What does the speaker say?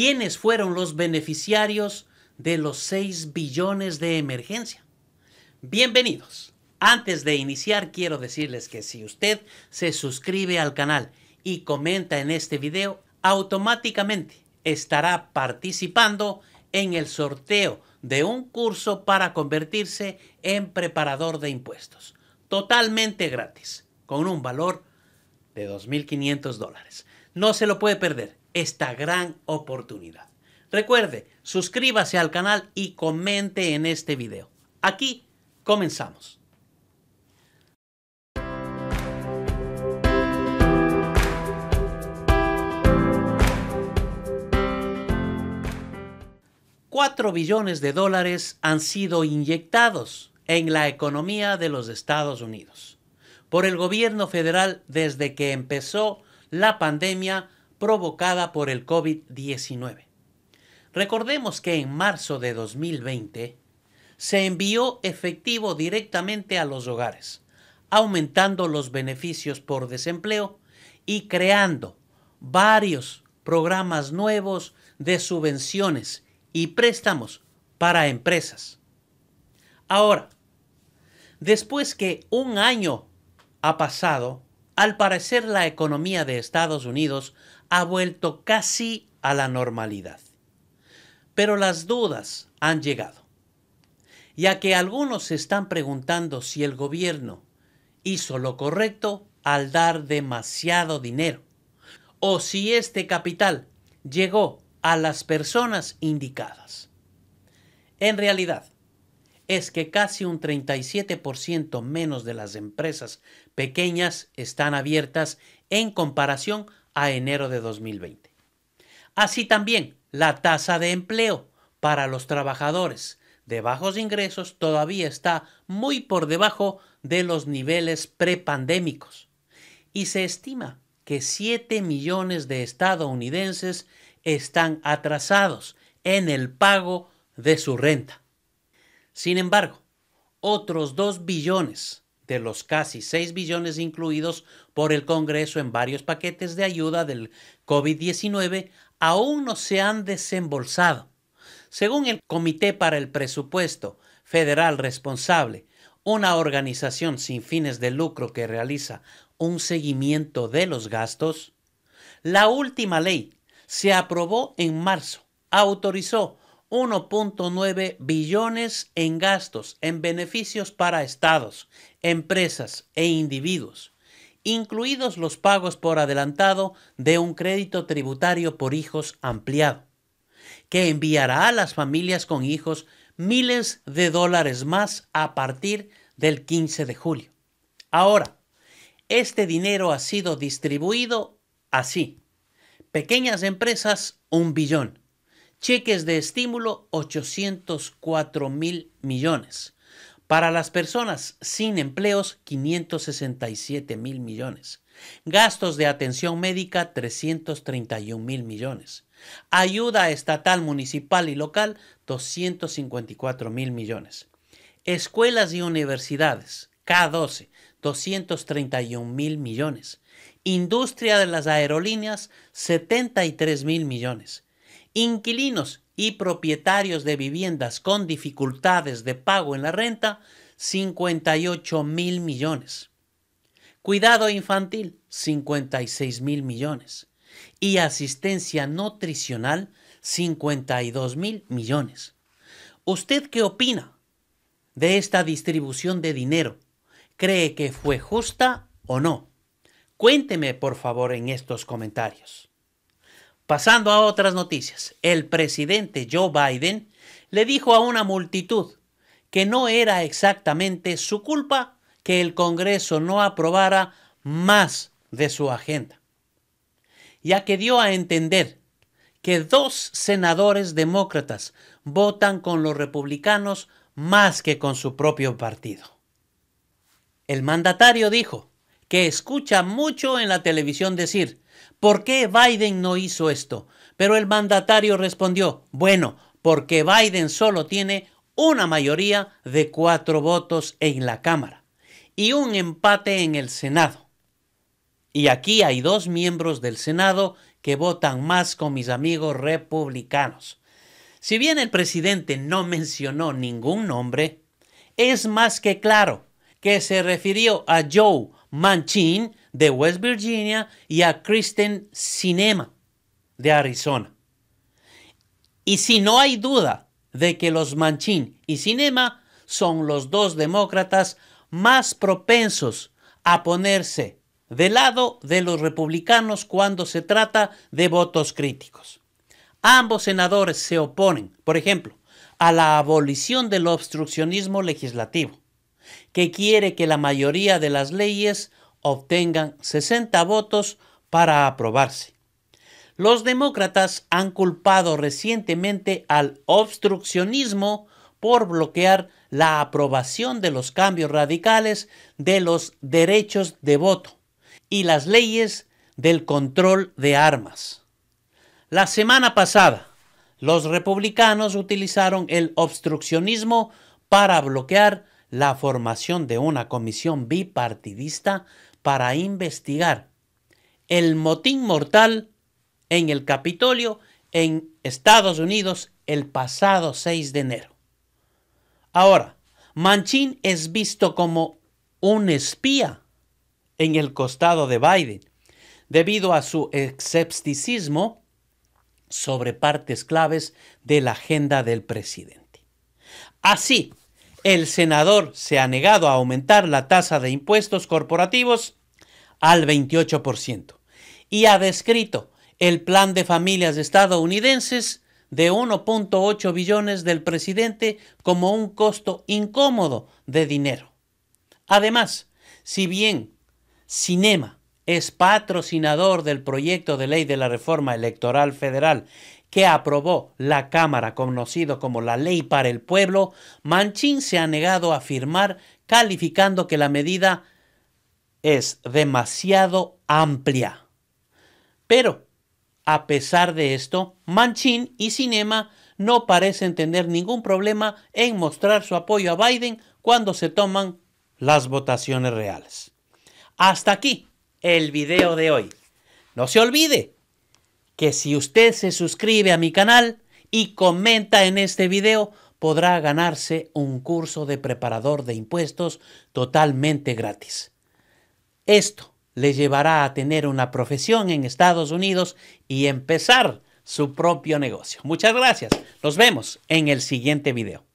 quiénes fueron los beneficiarios de los 6 billones de emergencia. Bienvenidos. Antes de iniciar, quiero decirles que si usted se suscribe al canal y comenta en este video, automáticamente estará participando en el sorteo de un curso para convertirse en preparador de impuestos, totalmente gratis, con un valor de 2.500 dólares. No se lo puede perder esta gran oportunidad. Recuerde, suscríbase al canal y comente en este video. Aquí comenzamos. Cuatro billones de dólares han sido inyectados en la economía de los Estados Unidos por el gobierno federal desde que empezó la pandemia provocada por el COVID-19. Recordemos que en marzo de 2020 se envió efectivo directamente a los hogares, aumentando los beneficios por desempleo y creando varios programas nuevos de subvenciones y préstamos para empresas. Ahora, después que un año ha pasado, al parecer la economía de Estados Unidos ha vuelto casi a la normalidad. Pero las dudas han llegado, ya que algunos se están preguntando si el gobierno hizo lo correcto al dar demasiado dinero, o si este capital llegó a las personas indicadas. En realidad, es que casi un 37% menos de las empresas pequeñas están abiertas en comparación a enero de 2020. Así también, la tasa de empleo para los trabajadores de bajos ingresos todavía está muy por debajo de los niveles prepandémicos y se estima que 7 millones de estadounidenses están atrasados en el pago de su renta. Sin embargo, otros 2 billones los casi 6 billones incluidos por el Congreso en varios paquetes de ayuda del COVID-19 aún no se han desembolsado. Según el Comité para el Presupuesto Federal Responsable, una organización sin fines de lucro que realiza un seguimiento de los gastos, la última ley se aprobó en marzo, autorizó 1.9 billones en gastos, en beneficios para estados, empresas e individuos, incluidos los pagos por adelantado de un crédito tributario por hijos ampliado, que enviará a las familias con hijos miles de dólares más a partir del 15 de julio. Ahora, este dinero ha sido distribuido así. Pequeñas empresas, un billón cheques de estímulo 804 mil millones. Para las personas sin empleos, 567 mil millones. Gastos de atención médica, 331 mil millones. Ayuda estatal, municipal y local, 254 mil millones. Escuelas y universidades, K12, 231 mil millones. Industria de las aerolíneas, 73 mil millones inquilinos y propietarios de viviendas con dificultades de pago en la renta, 58 mil millones. Cuidado infantil, 56 mil millones. Y asistencia nutricional, 52 mil millones. ¿Usted qué opina de esta distribución de dinero? ¿Cree que fue justa o no? Cuénteme por favor en estos comentarios. Pasando a otras noticias, el presidente Joe Biden le dijo a una multitud que no era exactamente su culpa que el Congreso no aprobara más de su agenda, ya que dio a entender que dos senadores demócratas votan con los republicanos más que con su propio partido. El mandatario dijo que escucha mucho en la televisión decir ¿Por qué Biden no hizo esto? Pero el mandatario respondió, bueno, porque Biden solo tiene una mayoría de cuatro votos en la Cámara y un empate en el Senado. Y aquí hay dos miembros del Senado que votan más con mis amigos republicanos. Si bien el presidente no mencionó ningún nombre, es más que claro que se refirió a Joe Manchin de West Virginia y a Kristen Cinema de Arizona. Y si no hay duda de que los Manchin y Cinema son los dos demócratas más propensos a ponerse de lado de los republicanos cuando se trata de votos críticos. Ambos senadores se oponen, por ejemplo, a la abolición del obstruccionismo legislativo, que quiere que la mayoría de las leyes obtengan 60 votos para aprobarse. Los demócratas han culpado recientemente al obstruccionismo por bloquear la aprobación de los cambios radicales de los derechos de voto y las leyes del control de armas. La semana pasada, los republicanos utilizaron el obstruccionismo para bloquear la formación de una comisión bipartidista para investigar el motín mortal en el Capitolio en Estados Unidos el pasado 6 de enero. Ahora, Manchin es visto como un espía en el costado de Biden, debido a su escepticismo sobre partes claves de la agenda del presidente. Así, el senador se ha negado a aumentar la tasa de impuestos corporativos al 28% y ha descrito el plan de familias estadounidenses de 1.8 billones del presidente como un costo incómodo de dinero. Además, si bien Cinema es patrocinador del proyecto de ley de la reforma electoral federal que aprobó la Cámara, conocido como la Ley para el Pueblo, Manchín se ha negado a firmar, calificando que la medida es demasiado amplia. Pero, a pesar de esto, Manchín y Cinema no parecen tener ningún problema en mostrar su apoyo a Biden cuando se toman las votaciones reales. Hasta aquí el video de hoy. No se olvide que si usted se suscribe a mi canal y comenta en este video, podrá ganarse un curso de preparador de impuestos totalmente gratis. Esto le llevará a tener una profesión en Estados Unidos y empezar su propio negocio. Muchas gracias. Nos vemos en el siguiente video.